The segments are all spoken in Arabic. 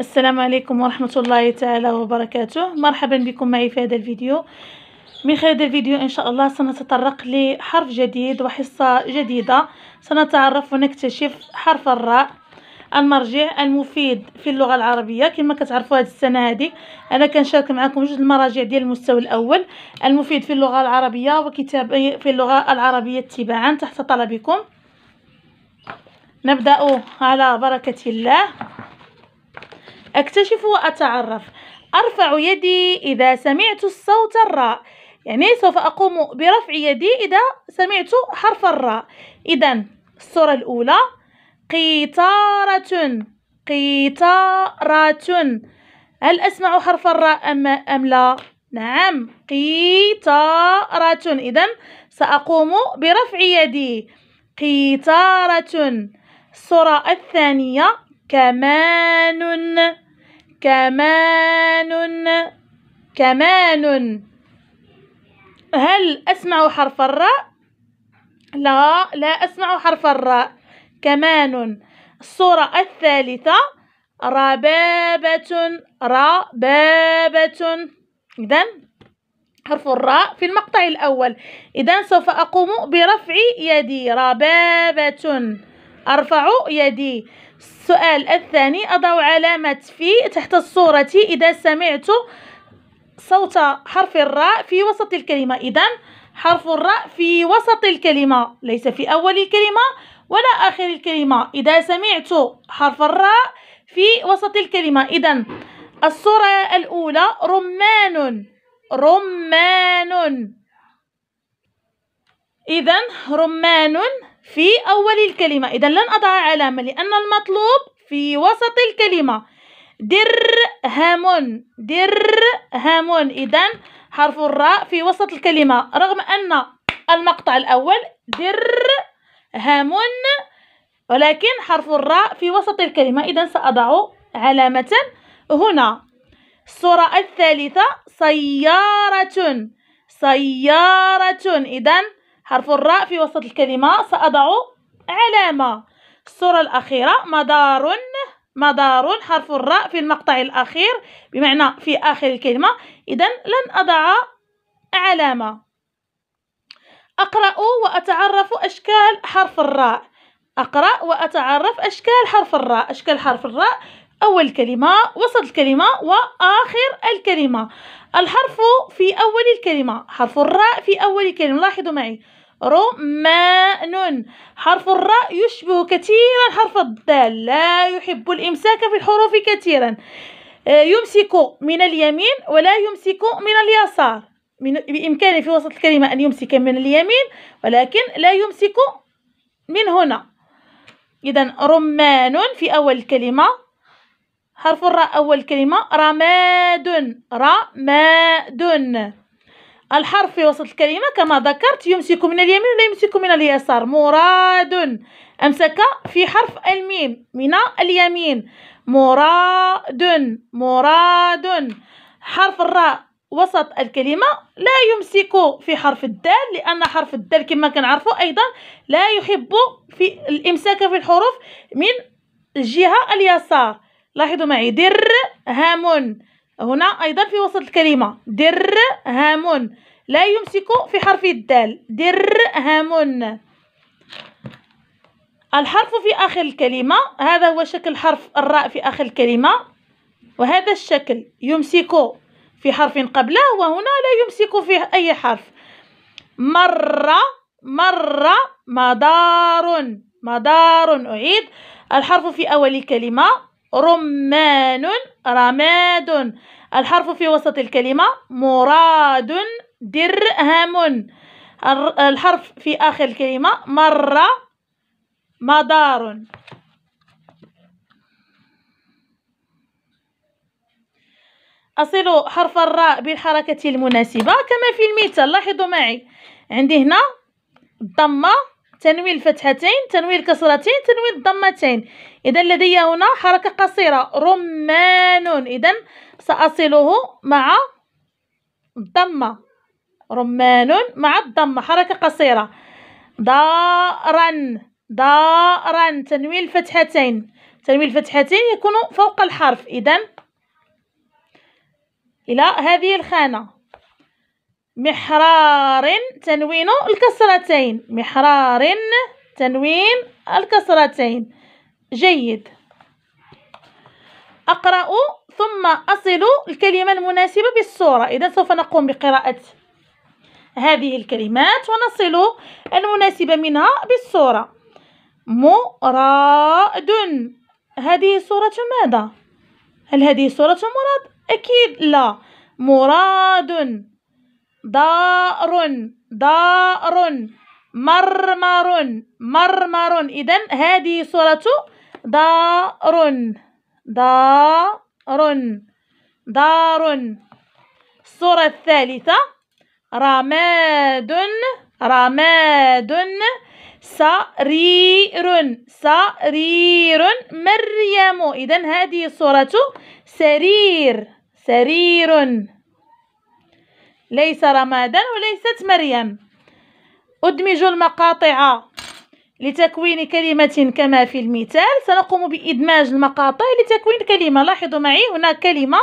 السلام عليكم ورحمة الله تعالى وبركاته مرحبا بكم معي في هذا الفيديو من خلال هذا الفيديو إن شاء الله سنتطرق لحرف جديد وحصة جديدة سنتعرف ونكتشف حرف الراء المرجع المفيد في اللغة العربية كما كتعرفوا هذه السنة هذه أنا كنشارك معكم جوج المراجع ديال المستوى الأول المفيد في اللغة العربية وكتاب في اللغة العربية اتباعا تحت طلبكم نبدأ على بركة الله أكتشف وأتعرف أرفع يدي إذا سمعت الصوت الراء يعني سوف أقوم برفع يدي إذا سمعت حرف الراء إذا الصورة الأولى قيطارة قيطارة هل أسمع حرف الراء أم, أم لا؟ نعم قيطارة إذا سأقوم برفع يدي قيطارة الصورة الثانية كمان كمان كمان هل أسمع حرف الراء؟ لا لا أسمع حرف الراء كمان الصورة الثالثة ربابة ربابة إذا حرف الراء في المقطع الأول إذا سوف أقوم برفع يدي ربابة أرفع يدي السؤال الثاني أضع علامة في تحت الصورة إذا سمعت صوت حرف الراء في وسط الكلمة إذا حرف الراء في وسط الكلمة ليس في أول الكلمة ولا آخر الكلمة إذا سمعت حرف الراء في وسط الكلمة إذا الصورة الأولى رمان رمان إذا رمان في أول الكلمة إذا لن أضع علامة لأن المطلوب في وسط الكلمة درهم درهم إذا حرف الراء في وسط الكلمة رغم أن المقطع الأول درهم ولكن حرف الراء في وسط الكلمة إذا سأضع علامة هنا الصورة الثالثة سيارة سيارة إذا حرف الراء في وسط الكلمة سأضع علامة الصورة الأخيرة مدار مدار حرف الراء في المقطع الأخير بمعنى في آخر الكلمة إذا لن أضع علامة أقرأ وأتعرف أشكال حرف الراء أقرأ وأتعرف أشكال حرف الراء أشكال حرف الراء أول الكلمة وسط الكلمة وآخر الكلمة الحرف في أول الكلمة حرف الراء في أول الكلمة لاحظوا معي رمان حرف الراء يشبه كثيرا حرف الدال لا يحب الإمساك في الحروف كثيرا آه، يمسك من اليمين ولا يمسك من اليسار من بإمكانه في وسط الكلمة أن يمسك من اليمين ولكن لا يمسك من هنا إذا رمان في أول الكلمة حرف الراء أول كلمة رماد رماد الحرف في وسط الكلمة كما ذكرت يمسك من اليمين ولا يمسك من اليسار مراد أمسك في حرف الميم من اليمين مراد مراد حرف الراء وسط الكلمة لا يمسك في حرف الدال لأن حرف الدال كما كنعرفوا أيضا لا يحب في الإمساك في الحروف من الجهة اليسار لاحظوا معي در هامون هنا أيضا في وسط الكلمة در هامون لا يمسك في حرف الدال در هامون الحرف في آخر الكلمة هذا هو شكل حرف الراء في آخر الكلمة وهذا الشكل يمسك في حرف قبله وهنا لا يمسك في أي حرف مر مر مدار مدار أعيد الحرف في أول كلمة رمان رماد الحرف في وسط الكلمة مراد درهم الحرف في آخر الكلمة مرة مدار أصل حرف الراء بالحركة المناسبة كما في المثال لاحظوا معي عندي هنا الضمة تنوين الفتحتين تنوين الكسرتين تنوين الضمتين إذا لدي هنا حركة قصيرة رمان إذا سأصله مع الضمة رمان مع الضمة حركة قصيرة دارا دارا تنوين الفتحتين تنوين الفتحتين يكون فوق الحرف إذا إلى هذه الخانة محرار تنوين الكسرتين محرار تنوين الكسرتين جيد أقرأ ثم أصل الكلمة المناسبة بالصورة إذا سوف نقوم بقراءة هذه الكلمات ونصل المناسبة منها بالصورة مراد هذه صورة ماذا؟ هل هذه صورة مراد؟ أكيد لا مراد ضار ضار مرمر مرمر إذا هذه صورة دار دار دار الصورة الثالثة رماد رماد سرير سرير مريم إذا هذه صورة سرير سرير ليس رمادان وليست مريم أدمج المقاطع لتكوين كلمة كما في المثال سنقوم بإدماج المقاطع لتكوين كلمة لاحظوا معي هنا كلمة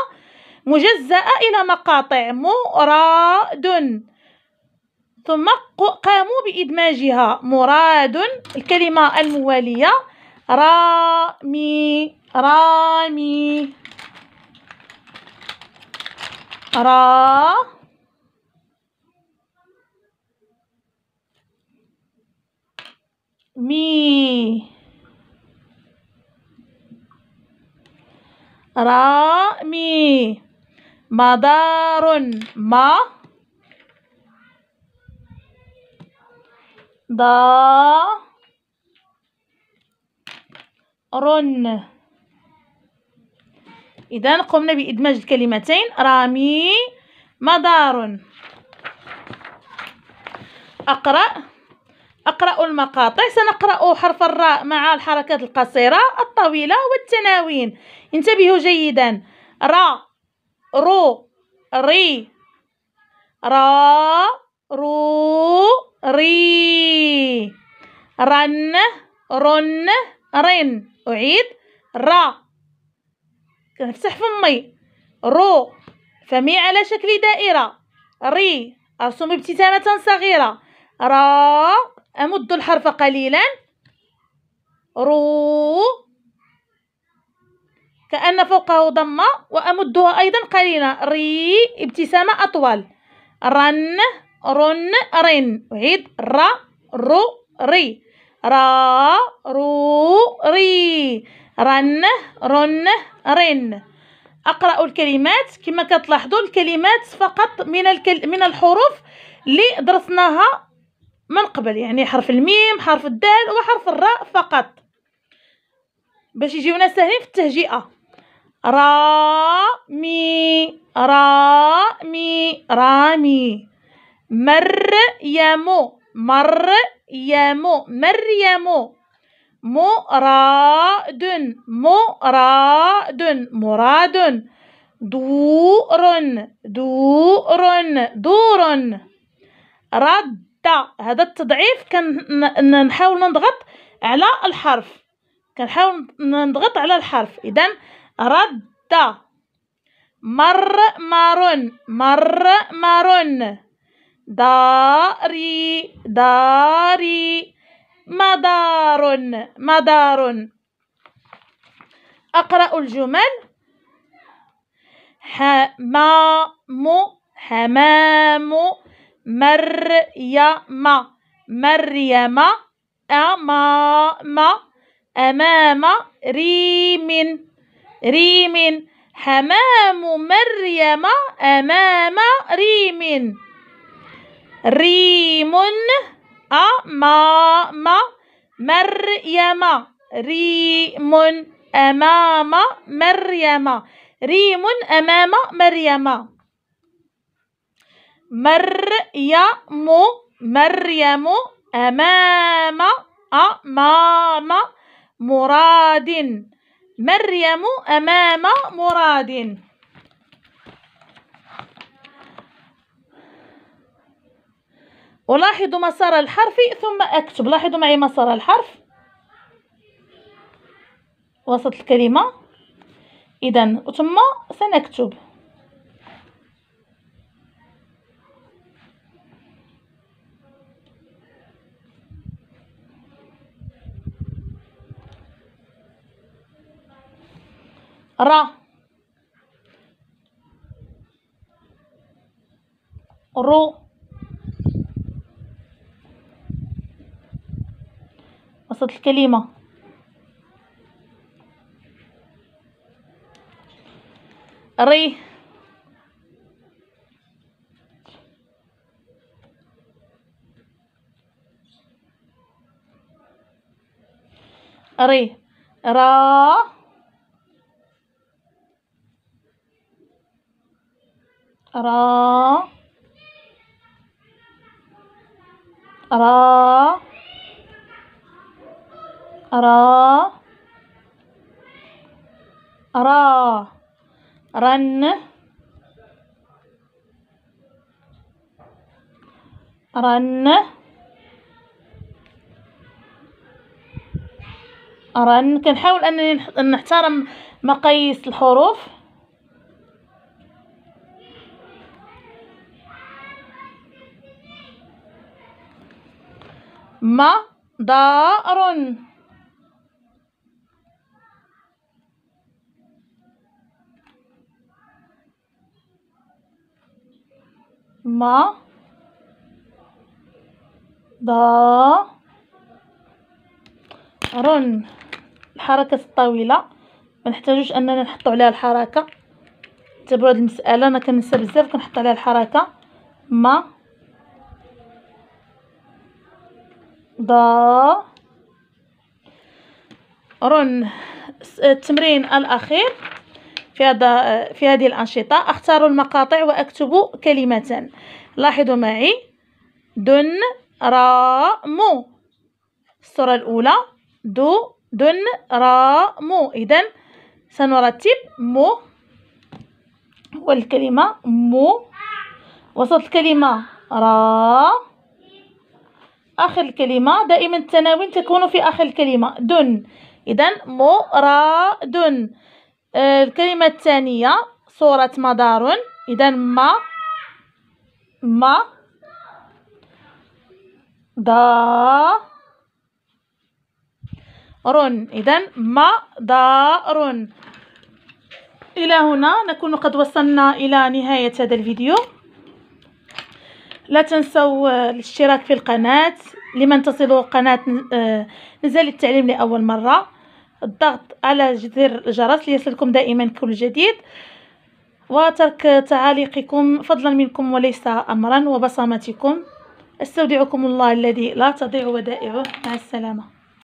مجزأة إلى مقاطع مراد ثم قاموا بإدماجها مراد الكلمة الموالية رامي رامي را مي را مي مدار ما دا رن إذا قمنا بإدماج الكلمتين رامي مدار أقرأ أقرأ المقاطع سنقرأ حرف الراء مع الحركات القصيرة الطويلة والتناوين انتبهوا جيدا را رو ري را رو ري رن رن رن أعيد را نفتح فمي رو فمي على شكل دائرة ري أرسم ابتسامة صغيرة را أمد الحرف قليلا رو كأن فوقه ضمة وأمدها أيضا قليلا ري ابتسامة أطول رن رن رن أعيد را رو ري را رو ري رن رن رن أقرأ الكلمات كما كتلاحظوا الكلمات فقط من, الكل... من الحروف اللي درسناها من قبل يعني حرف الميم حرف الدال وحرف الراء فقط باش يجيونا ساهلين في التهجئه را مي را مي رامي مريم مر مريم مراد مراد مراد دور دور دور رد حتى هذا التضعيف كنحاول نضغط على الحرف كنحاول نضغط على الحرف اذا رد مر مارون مر مارون داري داري مدار مدار اقرا الجمل حمام حمام مريم مريم أمام أمام ريم ريم حمام مريم أمام ريم ريم أمام مريم ريم أمام مريم ريم أمام مريم مريم مريم أمام أمام مراد مريم أمام مراد ألاحظ مسار الحرف ثم أكتب لاحظوا معي مسار الحرف وسط الكلمة إذا ثم سنكتب را رو وسط الكلمة ري ري را را را را را رن رن رن كنحاول انني نحترم مقاييس الحروف مضار ما ضا رن الحركة الطويلة ما نحتاجوش اننا نحطو عليها الحركة تبرد المسألة انا كنسى بزاف كنحط عليها الحركة ما ض رن التمرين الأخير في هذا في هذه الأنشطة اختاروا المقاطع واكتبوا كلمة لاحظوا معي دن را مو الصورة الأولى دو دن را مو إذا سنرتب مو والكلمة مو وسط الكلمة را آخر الكلمة دائما التناوين تكون في آخر الكلمة دن إذا مراد آه، الكلمة الثانية صورة مدار إذا ما ما دا رن إذا ما مدار إلى هنا نكون قد وصلنا إلى نهاية هذا الفيديو لا تنسوا آه، الاشتراك في القناة لمن تصلوا قناة آه، نزال التعليم لأول مرة الضغط على زر الجرس ليصلكم دائما كل جديد وترك تعاليقكم فضلا منكم وليس أمرا وبصمتكم استودعكم الله الذي لا تضيع ودائعه مع السلامة